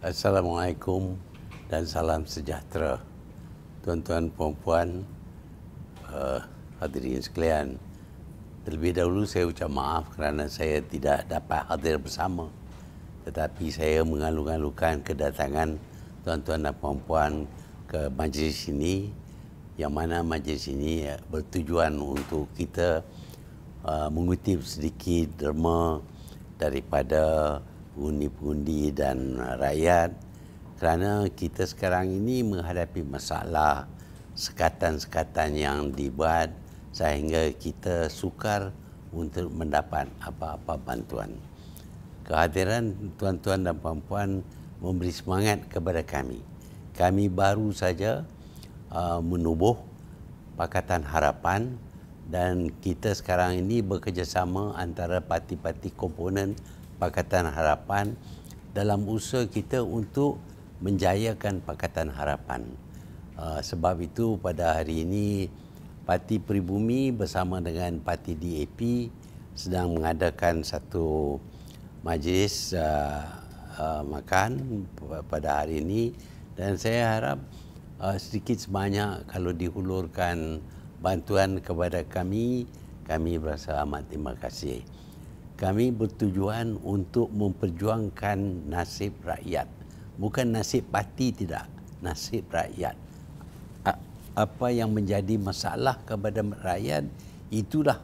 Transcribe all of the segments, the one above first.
Assalamualaikum dan salam sejahtera. Tuan-tuan, puan-puan, uh, hadirin sekalian. Terlebih dahulu saya ucap maaf kerana saya tidak dapat hadir bersama. Tetapi saya mengalu-alukan kedatangan tuan-tuan dan puan-puan ke majlis ini yang mana majlis ini eh, bertujuan untuk kita uh, mengutip sedikit derma daripada pengundi-pengundi dan uh, rakyat kerana kita sekarang ini menghadapi masalah sekatan-sekatan yang dibuat sehingga kita sukar untuk mendapat apa-apa bantuan. Kehadiran tuan-tuan dan puan-puan memberi semangat kepada kami. Kami baru saja uh, menubuh Pakatan Harapan dan kita sekarang ini bekerjasama antara parti-parti komponen Pakatan Harapan dalam usaha kita untuk menjayakan Pakatan Harapan. Uh, sebab itu pada hari ini Parti Peribumi bersama dengan Parti DAP sedang mengadakan satu majlis uh, uh, makan pada hari ini dan saya harap uh, sedikit sebanyak kalau dihulurkan bantuan kepada kami, kami berasa amat terima kasih kami bertujuan untuk memperjuangkan nasib rakyat. Bukan nasib parti tidak, nasib rakyat. Apa yang menjadi masalah kepada rakyat, itulah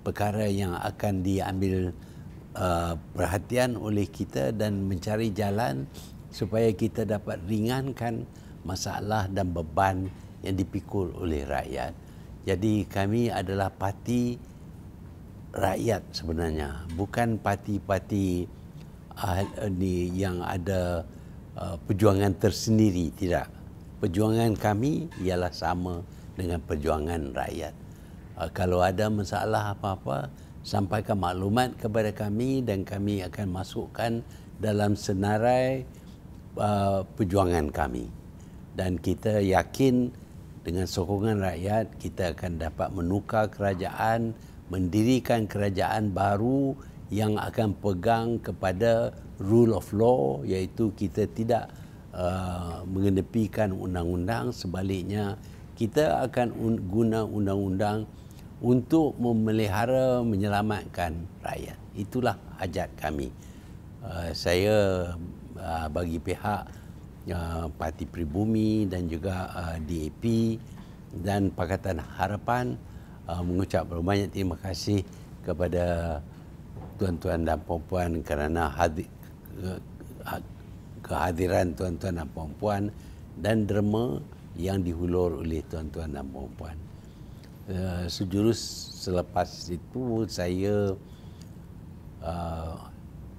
perkara yang akan diambil uh, perhatian oleh kita dan mencari jalan supaya kita dapat ringankan masalah dan beban yang dipikul oleh rakyat. Jadi kami adalah parti rakyat sebenarnya bukan parti-parti uh, ni yang ada uh, perjuangan tersendiri tidak perjuangan kami ialah sama dengan perjuangan rakyat uh, kalau ada masalah apa-apa sampaikan maklumat kepada kami dan kami akan masukkan dalam senarai uh, perjuangan kami dan kita yakin dengan sokongan rakyat kita akan dapat menukar kerajaan mendirikan kerajaan baru yang akan pegang kepada rule of law iaitu kita tidak uh, mengenepikan undang-undang sebaliknya kita akan un- guna undang-undang untuk memelihara menyelamatkan rakyat itulah hajat kami uh, saya uh, bagi pihak uh, parti pribumi dan juga uh, DAP dan pakatan harapan uh, mengucap banyak terima kasih kepada tuan-tuan dan puan-puan kerana hadir, uh, kehadiran tuan-tuan dan puan-puan dan derma yang dihulur oleh tuan-tuan dan puan-puan. Uh, sejurus selepas itu saya uh,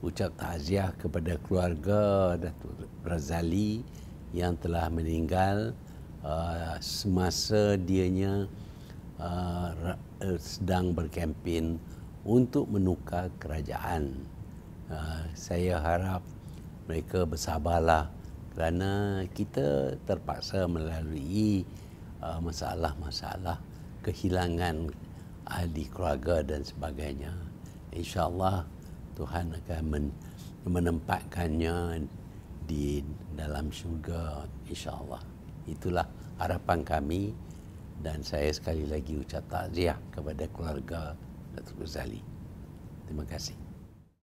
ucap takziah kepada keluarga Datuk Razali yang telah meninggal uh, semasa dianya nya uh, sedang berkempen untuk menukar kerajaan. Uh, saya harap mereka bersabarlah kerana kita terpaksa melalui uh, masalah-masalah kehilangan ahli keluarga dan sebagainya. InsyaAllah Tuhan akan men- menempatkannya di dalam syurga insyaAllah. Itulah harapan kami dan saya sekali lagi ucap takziah kepada keluarga Datuk Ghazali. Terima kasih.